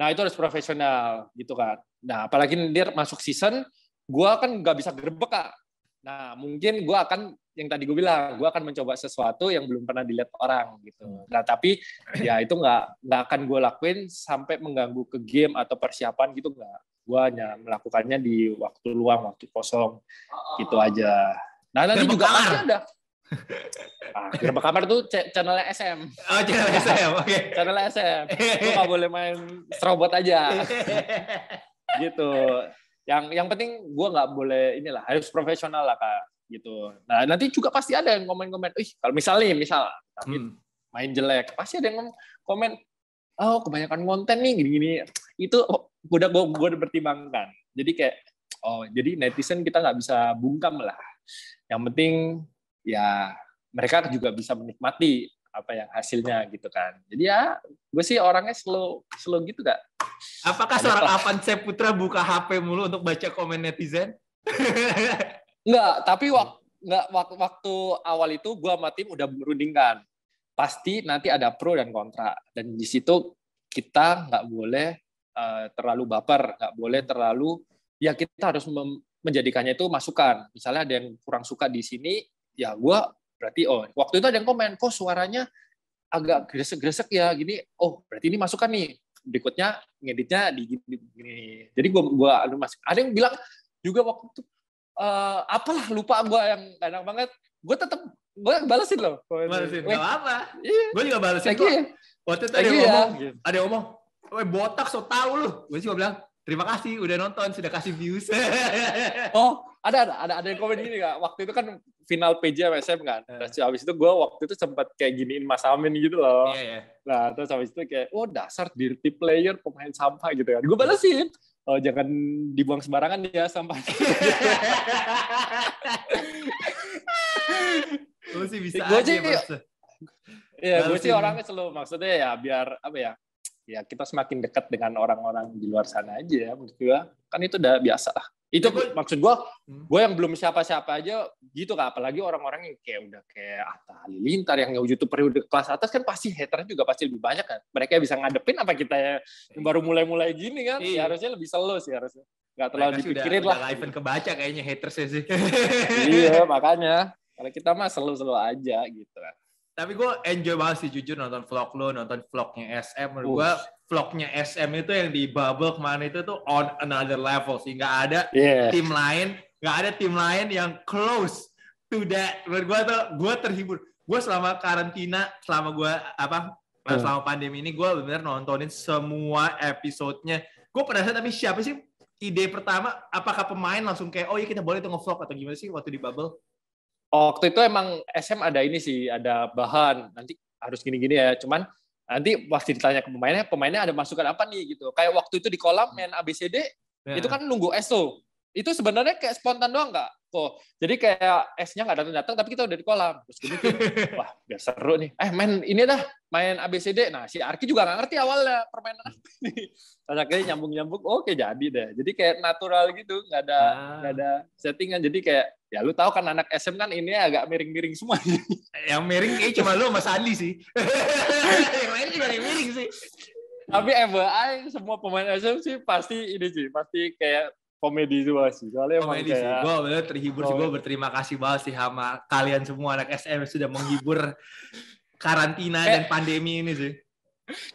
Nah itu harus profesional gitu kan. Nah apalagi dia masuk season, gue kan nggak bisa gerbek kak. Nah mungkin gue akan yang tadi gue bilang, gue akan mencoba sesuatu yang belum pernah dilihat orang gitu. Hmm. Nah tapi ya itu nggak nggak akan gue lakuin sampai mengganggu ke game atau persiapan gitu nggak gue hanya melakukannya di waktu luang waktu kosong oh. gitu aja nah nanti juga pasti ada Nah, Gerbek Kamar tuh channelnya SM. Oh, channel SM. Oke. Okay. Channel SM. Gue gak boleh main serobot aja. gitu. Yang yang penting gue nggak boleh inilah harus profesional lah Kak gitu. Nah, nanti juga pasti ada yang komen-komen, "Ih, kalau misalnya misal tapi hmm. main jelek, pasti ada yang komen, oh kebanyakan konten nih gini-gini itu oh, udah gue gue dipertimbangkan pertimbangkan jadi kayak oh jadi netizen kita nggak bisa bungkam lah yang penting ya mereka juga bisa menikmati apa yang hasilnya gitu kan jadi ya gue sih orangnya slow slow gitu gak apakah Ada seorang Avan Putra buka HP mulu untuk baca komen netizen Enggak, tapi waktu hmm. nggak waktu, waktu awal itu gue sama tim udah merundingkan pasti nanti ada pro dan kontra dan di situ kita nggak boleh uh, terlalu baper nggak boleh terlalu ya kita harus menjadikannya itu masukan misalnya ada yang kurang suka di sini ya gue berarti oh waktu itu ada yang komen kok suaranya agak gresek-gresek ya gini oh berarti ini masukan nih berikutnya ngeditnya di gini, jadi gue gua aduh masuk ada yang bilang juga waktu itu uh, apalah lupa gue yang enak banget gue tetap gue balesin loh. Balesin. Gak apa-apa. Iya. Gue juga balesin Thank kok. Ya? Waktu itu ada yang ya? ngomong, ada yang ngomong, Weh botak so tau lu. Gue sih bilang, terima kasih udah nonton, sudah kasih views. oh, ada ada ada yang komen gini kak. Waktu itu kan final PJ MSM kan. Iya. Terus abis itu gue waktu itu sempat kayak giniin Mas Amin gitu loh. Iya, iya. Nah terus abis itu kayak, oh dasar dirty player pemain sampah gitu kan. Gue balesin. Oh, jangan dibuang sembarangan ya sampah. Gue sih bisa gue sih ya gue sih orangnya selalu maksudnya ya biar apa ya ya kita semakin dekat dengan orang-orang di luar sana aja ya, menurut gue kan itu udah biasa lah itu ya, maksud gue hmm. gue yang belum siapa-siapa aja gitu kan? apalagi orang-orang yang kayak udah kayak Atta ah, Halilintar yang youtuber udah kelas atas kan pasti hater juga pasti lebih banyak kan mereka bisa ngadepin apa kita ya, yang baru mulai-mulai gini kan ya iya. harusnya lebih selo sih harusnya Gak terlalu mereka dipikirin sudah, lah udah Ivan kebaca kayaknya hatersnya sih iya makanya kalau kita mah selalu-selalu aja gitu lah. Tapi gue enjoy banget sih jujur nonton vlog lo, nonton vlognya SM. Menurut gue vlognya SM itu yang di bubble kemarin itu tuh on another level sih. Gak ada yeah. tim lain, gak ada tim lain yang close to that. Menurut gue tuh gue terhibur. Gue selama karantina, selama gue apa hmm. selama pandemi ini gue bener nontonin semua episodenya. Gue penasaran tapi siapa sih ide pertama? Apakah pemain langsung kayak oh iya kita boleh nge-vlog atau gimana sih waktu di bubble? waktu itu emang SM ada ini sih, ada bahan nanti harus gini-gini ya. Cuman nanti waktu ditanya ke pemainnya, pemainnya ada masukan apa nih gitu. Kayak waktu itu di kolam main ABCD ya. itu kan nunggu ESO. Itu sebenarnya kayak spontan doang nggak? Kok. Jadi kayak esnya nggak datang-datang, tapi kita udah di kolam. Terus gue mikir, wah gak seru nih. Eh main ini dah, main ABCD. Nah si Arki juga nggak ngerti awalnya permainan apa ini. Terus akhirnya nyambung-nyambung, oke jadi deh. Jadi kayak natural gitu, nggak ada ah. nggak ah. ada settingan. Jadi kayak ya lu tahu kan anak SM kan ini agak miring-miring semua. Yang miring kayak cuma lu sama Sandi sih. yang lain juga yang miring sih. Tapi FBI semua pemain SM sih pasti ini sih, pasti kayak komedi semua sih. Soalnya komedi kayak... sih. Gue bener terhibur komedi. sih. Gue oh. berterima kasih banget sih sama kalian semua anak SM sudah menghibur karantina dan pandemi ini sih.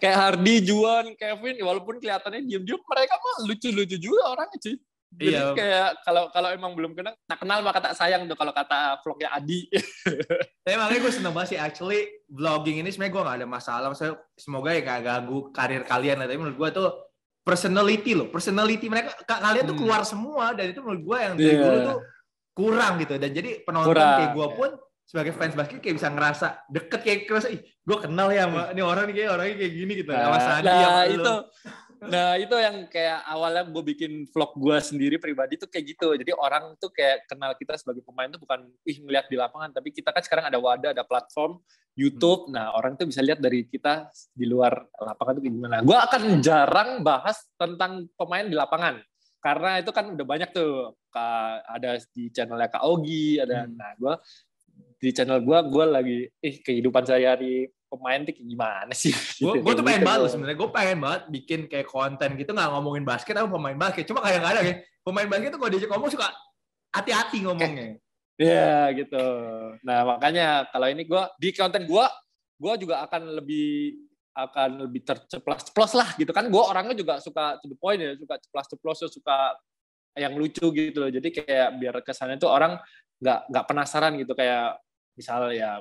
Kayak Hardi, Juan, Kevin, walaupun kelihatannya diem-diem, mereka mah lucu-lucu juga orangnya sih. Jadi iya. kayak kalau kalau emang belum kenal, tak kenal maka tak sayang tuh kalau kata vlognya Adi. Tapi makanya gue seneng banget sih actually vlogging ini sebenarnya gue gak ada masalah. Maksudnya, semoga ya gak ganggu karir kalian. Tapi menurut gue tuh personality loh personality mereka kalian tuh hmm. keluar semua dan itu menurut gue yang dari yeah. dulu tuh kurang gitu dan jadi penonton kurang. kayak gue pun sebagai fans basket kayak bisa ngerasa deket kayak ngerasa ih gue kenal ya sama hmm. ini orang nih kayak orangnya kayak gini gitu nah, sama nah, itu Nah itu yang kayak awalnya gue bikin vlog gue sendiri pribadi tuh kayak gitu. Jadi orang tuh kayak kenal kita sebagai pemain tuh bukan ih ngeliat di lapangan, tapi kita kan sekarang ada wadah, ada platform YouTube. Hmm. Nah orang tuh bisa lihat dari kita di luar lapangan tuh gimana. Gue akan jarang bahas tentang pemain di lapangan karena itu kan udah banyak tuh ada di channelnya Kak Ogi, ada hmm. nah gue di channel gue gue lagi eh kehidupan saya hari pemain tuh gimana sih? Gue gitu, tuh pengen gitu banget sebenarnya. Gue pengen banget bikin kayak konten gitu nggak ngomongin basket atau pemain basket. Cuma kayak gak ada ya pemain basket tuh kalau diajak ngomong suka hati-hati ngomongnya. Iya gitu. Nah makanya kalau ini gue di konten gue, gue juga akan lebih akan lebih terceplos-ceplos lah gitu kan. Gue orangnya juga suka to the point ya, suka ceplos-ceplos, suka yang lucu gitu loh. Jadi kayak biar kesannya tuh orang nggak nggak penasaran gitu kayak misalnya. ya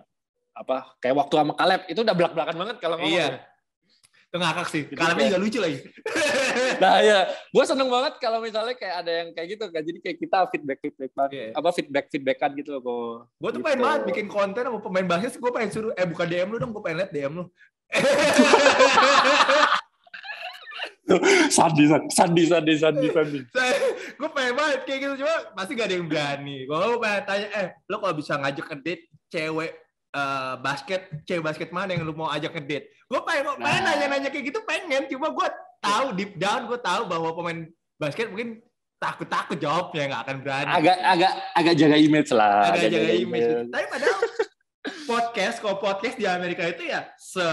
apa kayak waktu sama Kaleb itu udah belak-belakan banget kalau ngomong. Iya. Ya. Itu ngakak sih. Gitu Kalebnya juga lucu lagi. nah ya, gue seneng banget kalau misalnya kayak ada yang kayak gitu kan. Jadi kayak kita feedback feedback kan. yeah. apa feedback feedbackan gitu loh kok. Gue tuh gitu. pengen banget bikin konten sama pemain basket. Gue pengen suruh eh buka DM lu dong. Gue pengen liat DM lu. sandi, sandi, sandi, sandi, sandi. gue pengen banget kayak gitu cuma pasti gak ada yang berani. gue pengen tanya, eh lo kalau bisa ngajak ke date cewek uh, basket cewek basket mana yang lu mau ajak ngedate gue pengen nah. pengen nanya-nanya kayak gitu pengen cuma gue tahu deep down gue tahu bahwa pemain basket mungkin takut takut jawabnya nggak akan berani agak agak agak jaga image lah agak, agak jaga, jaga image. image tapi padahal podcast kok podcast di Amerika itu ya se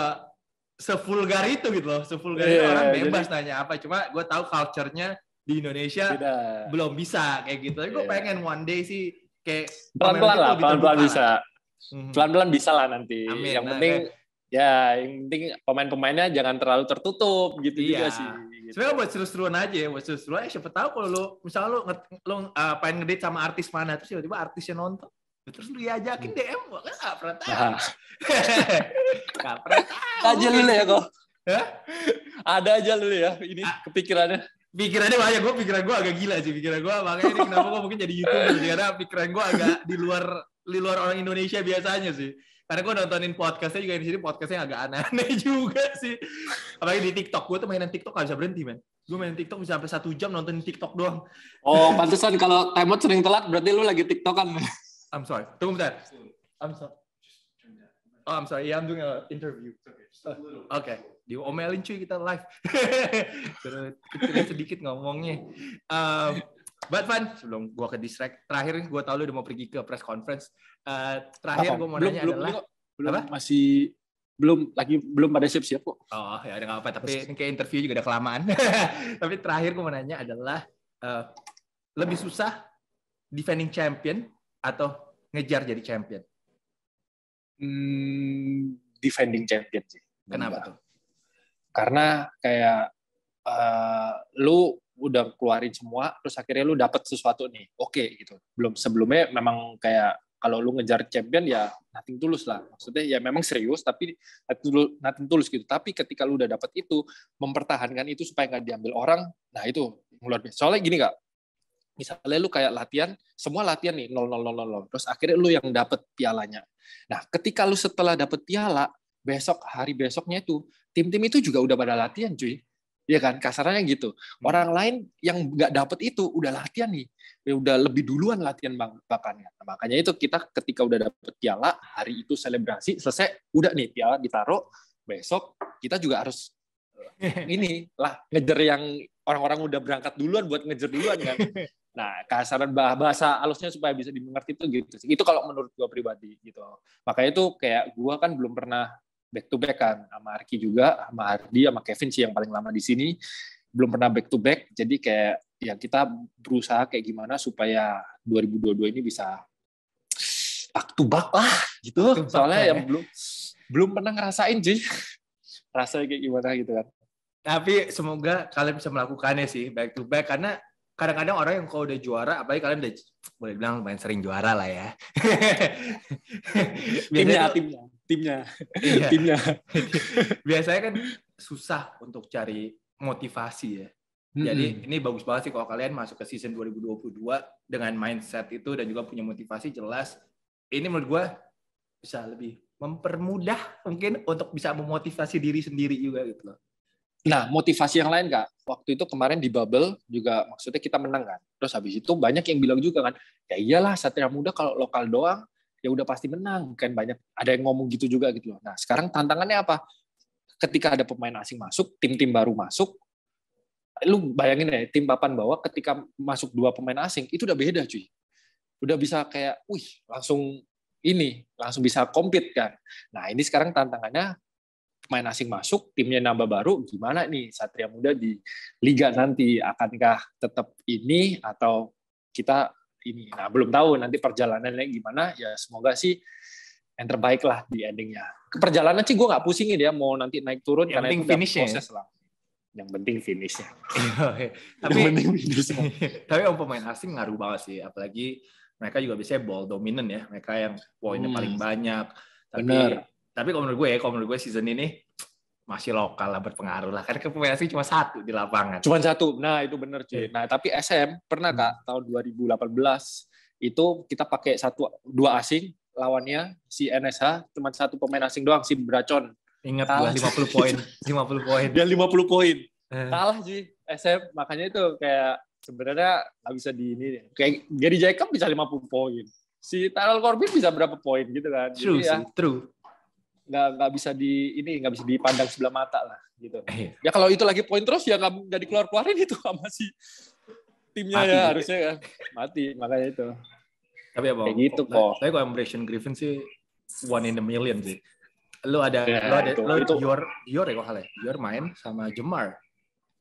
sevulgar itu gitu loh sevulgar yeah, itu iya, orang bebas jadi, nanya apa cuma gue tahu culture-nya di Indonesia Tidak. belum bisa kayak gitu tapi gue yeah. pengen one day sih kayak pelan pelan lah pelan pelan bisa Mhm. pelan-pelan bisa lah nanti. Amin, yang penting amin. ya yang penting pemain-pemainnya jangan terlalu tertutup gitu iya. juga sih. Gitu. Sebenarnya buat seru-seruan aja ya, buat seru-seruan. Eh, siapa tahu kalau lo misalnya lo lo uh, pengen ngedit sama artis mana terus tiba-tiba artisnya nonton ya terus lu diajakin DM hmm. gua kan gak pernah tahu. Nah. gak pernah tahu. Aja lu ya kok. Ada aja lu ya ini A ah. kepikirannya. Pikirannya banyak gue pikiran gue agak gila sih pikiran gue makanya ini kenapa gue mungkin jadi youtuber karena pikiran gue agak di luar di luar orang Indonesia biasanya sih. Karena gue nontonin podcastnya juga di sini podcastnya agak aneh-aneh juga sih. Apalagi di TikTok gue tuh mainan TikTok gak bisa berhenti men. Gue main TikTok bisa sampai satu jam nontonin TikTok doang. Oh pantesan kalau timeout sering telat berarti lu lagi TikTokan. I'm sorry. Tunggu bentar. I'm sorry. Oh, I'm sorry. Yeah, I'm doing an interview. Oke, okay. diomelin cuy kita live. sedikit ngomongnya. Um, But Van, sebelum gue ke distract, terakhir gue tau lu udah mau pergi ke press conference. Uh, terakhir gue mau belum, nanya belum, adalah... Belum, apa? masih belum lagi belum pada siap-siap kok. Oh ya gak apa-apa. Tapi ini kayak interview juga udah kelamaan. tapi terakhir gue mau nanya adalah uh, lebih susah defending champion atau ngejar jadi champion? Hmm, defending champion sih. Kenapa Enggak. tuh? Karena kayak uh, lu udah keluarin semua terus akhirnya lu dapet sesuatu nih oke okay, gitu belum sebelumnya memang kayak kalau lu ngejar champion ya nothing tulus lah maksudnya ya memang serius tapi nothing tulus gitu tapi ketika lu udah dapet itu mempertahankan itu supaya nggak diambil orang nah itu luar biasa soalnya gini kak misalnya lu kayak latihan semua latihan nih nol nol nol nol terus akhirnya lu yang dapet pialanya nah ketika lu setelah dapet piala besok hari besoknya itu tim-tim itu juga udah pada latihan cuy ya kan kasarnya gitu hmm. orang lain yang nggak dapet itu udah latihan nih ya udah lebih duluan latihan bang makanya nah, makanya itu kita ketika udah dapet piala hari itu selebrasi selesai udah nih piala ditaruh besok kita juga harus ini lah ngejar yang orang-orang udah berangkat duluan buat ngejar duluan kan Nah, kasaran bahasa alusnya supaya bisa dimengerti itu gitu. sih Itu kalau menurut gua pribadi gitu. Makanya itu kayak gua kan belum pernah back to back kan sama Arki juga, sama Hardi, sama Kevin sih yang paling lama di sini belum pernah back to back. Jadi kayak ya kita berusaha kayak gimana supaya 2022 ini bisa back to back lah gitu. Back Soalnya yang ya. belum belum pernah ngerasain sih. rasanya kayak gimana gitu kan. Tapi semoga kalian bisa melakukannya sih back to back karena kadang-kadang orang yang kalau udah juara apalagi kalian udah boleh bilang main sering juara lah ya. timnya, timnya timnya iya. timnya biasanya kan susah untuk cari motivasi ya mm-hmm. jadi ini bagus banget sih kalau kalian masuk ke season 2022 dengan mindset itu dan juga punya motivasi jelas ini menurut gue bisa lebih mempermudah mungkin untuk bisa memotivasi diri sendiri juga gitu loh. Nah, motivasi yang lain kak, waktu itu kemarin di bubble juga maksudnya kita menang kan. Terus habis itu banyak yang bilang juga kan, ya iyalah Satria Muda kalau lokal doang ya udah pasti menang kan banyak ada yang ngomong gitu juga gitu loh. Nah, sekarang tantangannya apa? Ketika ada pemain asing masuk, tim-tim baru masuk, lu bayangin ya tim papan bawah ketika masuk dua pemain asing itu udah beda cuy. Udah bisa kayak wih, langsung ini, langsung bisa compete kan. Nah, ini sekarang tantangannya pemain asing masuk, timnya nambah baru, gimana nih Satria Muda di liga nanti akankah tetap ini atau kita ini. Nah, belum tahu nanti perjalanannya gimana. Ya semoga sih yang terbaik lah di endingnya. Perjalanan sih gue nggak pusingin ya, mau nanti naik turun yang penting finishnya ya? proses lah. Yang penting finishnya. tapi, penting finishnya. tapi om pemain asing ngaruh banget sih, apalagi mereka juga biasanya ball dominant ya, mereka yang poinnya hmm. paling banyak. Tapi, Bener. Tapi kalau menurut gue ya, kalau menurut gue season ini masih lokal lah berpengaruh lah karena pemain asing cuma satu di lapangan cuma satu nah itu bener cuy iya. nah tapi SM pernah hmm. kak tahun 2018 itu kita pakai satu dua asing lawannya si NSH cuma satu pemain asing doang si Bracon ingat kalah. 50 poin 50 poin dia 50 poin eh. kalah sih SM makanya itu kayak sebenarnya nggak bisa di ini kayak Gary Jacob bisa 50 poin si Tyrell Corbin bisa berapa poin gitu kan true Jadi ya, true nggak nggak bisa di ini nggak bisa dipandang sebelah mata lah gitu. Eh. Ya kalau itu lagi poin terus ya nggak nggak dikeluar keluarin itu sama si timnya mati. ya harusnya ya. mati makanya itu. Tapi ya Kayak gitu kok. Nah, tapi kalau Embrace Griffin sih one in a million sih. lo ada, ya, lo ada, itu, lo itu. your Dior ya kalau ya. your main sama Jemar.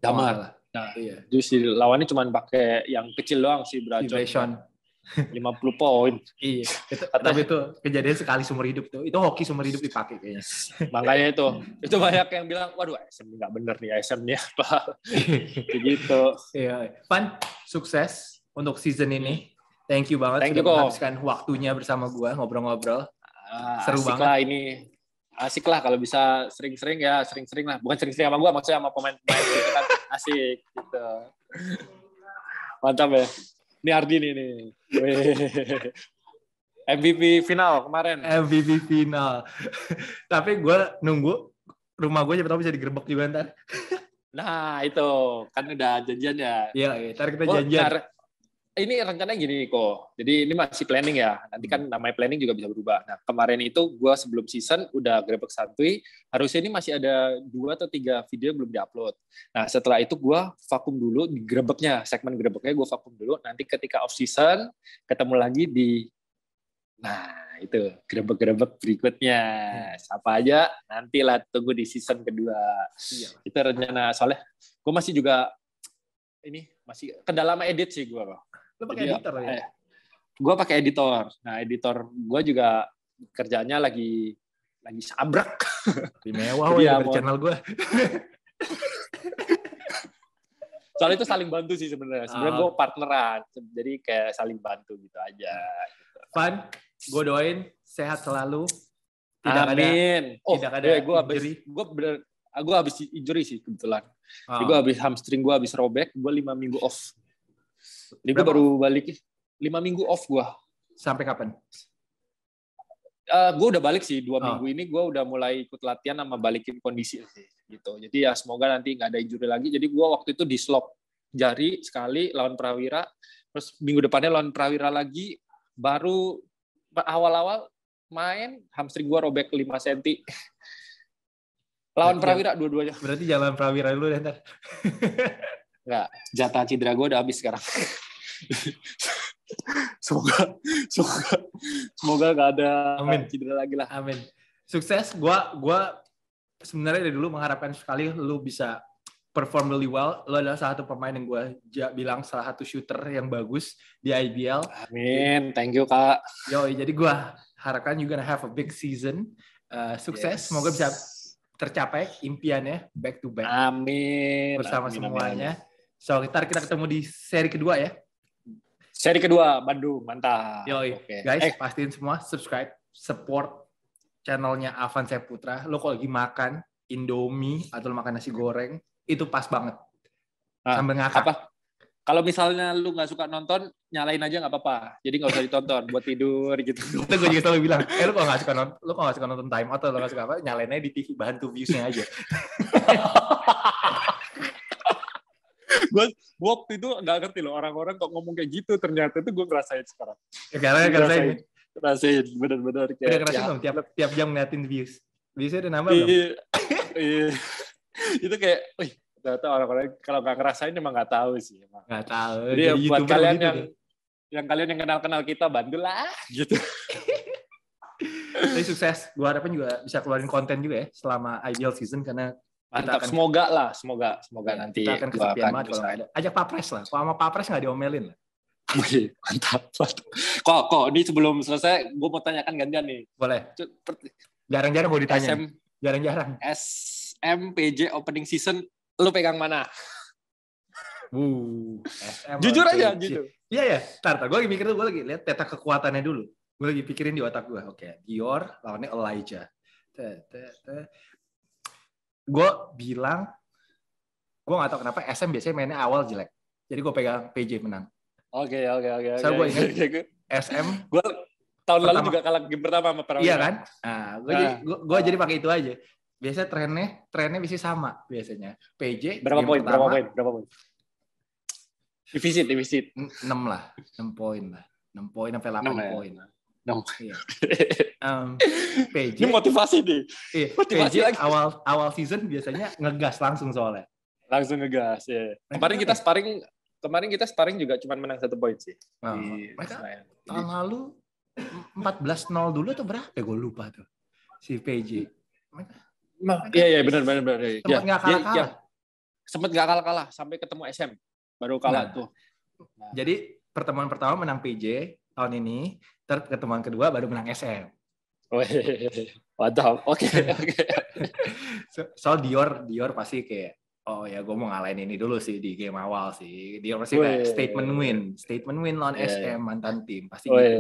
lah Nah, iya. Justru lawannya cuma pakai yang kecil doang sih Bracon. 50 poin. Iya. Tapi itu kejadian sekali seumur hidup tuh. Itu hoki seumur hidup dipakai kayaknya. Makanya itu. Itu banyak yang bilang, waduh ASM nggak bener nih ASM nih apa. Begitu. Iya. Pan, sukses untuk season ini. Thank you banget Thank sudah you, menghabiskan waktunya bersama gue ngobrol-ngobrol. Ah, Seru asik banget. Lah ini asik lah kalau bisa sering-sering ya sering-sering lah bukan sering-sering sama gue maksudnya sama pemain-pemain gitu kan asik gitu mantap ya ini Ardi nih. nih. MVP final kemarin. MVP final. Tapi gue nunggu rumah gue siapa tahu bisa digerebek juga ntar. nah itu kan udah janjian ya. Iya, ntar kita oh, janjian. Oh, ini rencananya gini kok. Jadi ini masih planning ya. Nanti kan hmm. namanya planning juga bisa berubah. Nah kemarin itu gue sebelum season udah grebek santuy. Harusnya ini masih ada dua atau tiga video belum diupload. Nah setelah itu gue vakum dulu di grebeknya, segmen grebeknya gue vakum dulu. Nanti ketika off season ketemu lagi di Nah, itu grebek-grebek berikutnya. Hmm. Siapa aja nanti nantilah tunggu di season kedua. Iya. Itu rencana soalnya gue masih juga ini masih kedalaman edit sih gue loh lo pakai editor ya? Eh, ya? gue pakai editor. Nah, editor gue juga kerjanya lagi lagi sabrak. Mewah iya, ya dari channel gue. soal itu saling bantu sih sebenarnya. Sebenarnya ah. gue partneran, jadi kayak saling bantu gitu aja. Fun, gue doain sehat selalu. Tidak Amin. Ada, oh, tidak ada. Eh, gue abis, gue gue abis injury sih kebetulan. Oh. Jadi gue abis hamstring gue abis robek, gue lima minggu off. Jadi gue baru balik lima minggu off gue. Sampai kapan? Uh, eh, gue udah balik sih dua oh. minggu ini gue udah mulai ikut latihan sama balikin kondisi gitu. Jadi ya semoga nanti nggak ada injury lagi. Jadi gue waktu itu dislok jari sekali lawan Prawira, terus minggu depannya lawan Prawira lagi, baru awal-awal main hamstring gue robek 5 cm. lawan Prawira ya. dua-duanya. Berarti jalan Prawira dulu deh ntar. Enggak, jatah cedera gue udah habis sekarang. semoga semoga semoga gak ada Amin. cedera lagi lah. Amin. Sukses. gue gua sebenarnya dari dulu mengharapkan sekali lu bisa perform really well. Lu adalah salah satu pemain yang gue bilang salah satu shooter yang bagus di IBL. Amin, thank you kak. Yo, jadi gue harapkan you gonna have a big season, uh, sukses. Yes. Semoga bisa tercapai impiannya back to back. Amin. Bersama amin, semuanya. Amin. So, ntar kita ketemu di seri kedua ya. Seri kedua Bandung, mantap. Yoi. Okay. Guys, eh. pastiin semua subscribe, support channelnya Avan Putra. Lo kalau lagi makan Indomie atau lo makan nasi goreng, itu pas banget. Ah, Sambil ngakak. Apa? Kalau misalnya lu nggak suka nonton, nyalain aja nggak apa-apa. Jadi nggak usah ditonton buat tidur gitu. Itu gue juga selalu bilang, eh lu kalau nggak suka nonton, lu kalau nggak suka nonton time atau lu nggak suka apa, nyalain aja di TV bantu viewsnya aja. gue waktu itu nggak ngerti loh orang-orang kok ngomong kayak gitu ternyata itu gue ngerasain sekarang ya, karena ngerasain ngerasain benar-benar kayak udah ngerasain ya. Dong, tiap tiap jam ngeliatin views biasanya ada nambah belum iya, iya itu kayak wih ternyata orang-orang kalau nggak ngerasain emang nggak tahu sih emang nggak tahu jadi, jadi ya buat kalian gitu yang deh. yang kalian yang kenal-kenal kita bantulah gitu Tapi sukses. Gue harapin juga bisa keluarin konten juga ya selama ideal season karena Mantap. Akan, semoga lah, semoga semoga ya, nanti akan kesepian banget kalau ada. Ajak Pres lah. Kalau sama Pres nggak diomelin lah. Wih, mantap. Kok, kok, ini sebelum selesai, gue mau tanyakan gantian nih. Boleh. Jarang-jarang gue ditanya. SM, jarang-jarang. SMPJ opening season, lu pegang mana? Uh, SM jujur aja, jujur. Gitu. Iya ya, tar, tar. gue lagi mikir tuh, gue lagi lihat peta kekuatannya dulu. Gue lagi pikirin di otak gue. Oke, Dior lawannya Elijah gue bilang gue gak tau kenapa SM biasanya mainnya awal jelek jadi gue pegang PJ menang oke okay, oke okay, oke okay, so gue ingat SM gue tahun pertama, lalu juga kalah game pertama sama Prawira iya kan nah, gue nah. jadi gue, jadi pakai itu aja biasanya trennya trennya bisa sama biasanya PJ berapa poin berapa poin berapa poin divisi divisi enam lah enam poin lah enam poin sampai 8 ya? poin ya dong. Iya. Um, PJ, Ini motivasi nih. Iya, motivasi PJ lagi. awal awal season biasanya ngegas langsung soalnya. Langsung ngegas, ya. Yeah. Kemarin kita sparring kemarin kita sparring juga cuma menang satu poin sih. Oh, di mereka Senayan. tahun lalu 14-0 dulu atau berapa? Ya? gue lupa tuh. Si PJ. Mereka, iya iya benar benar benar. Iya. Sempat ya, nggak iya, kalah kalah. Ya, sempat nggak kalah kalah sampai ketemu SM baru kalah nah, tuh. Nah. Jadi pertemuan pertama menang PJ, tahun ini, ter pertemuan kedua baru menang SM. waduh, Oke, oke. So, Dior Dior pasti kayak oh ya gue mau ngalahin ini dulu sih di game awal sih. Dior pasti kayak statement win, statement win lawan yeah. Iya. SM mantan tim pasti Wee. gitu.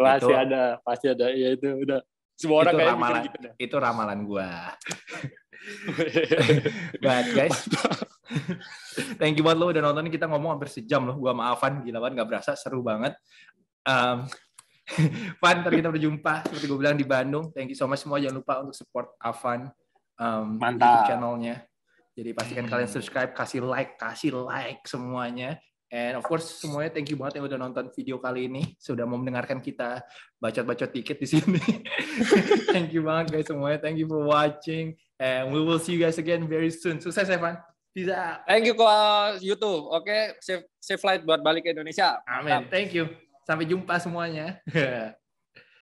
Pasti ada, pasti ada. Ya itu udah semua orang itu kayak ramalan, gitu. Itu ramalan gue. But guys, thank you banget lo udah nonton. Kita ngomong hampir sejam loh. Gua maafan, gila banget, Gak berasa, seru banget. Um, Van, ntar kita berjumpa seperti gue bilang di Bandung. Thank you so much semua. Jangan lupa untuk support Avan um, YouTube channelnya. Jadi pastikan hmm. kalian subscribe, kasih like, kasih like semuanya. And of course semuanya thank you banget yang udah nonton video kali ini, sudah mau mendengarkan kita bacot-bacot tiket di sini. thank you banget guys semuanya. Thank you for watching. And we will see you guys again very soon. Sukses, Evan. Peace out. Thank you, Koal. YouTube. Oke, okay? safe, safe flight buat balik ke Indonesia. Amin. Thank you. Sampai jumpa semuanya.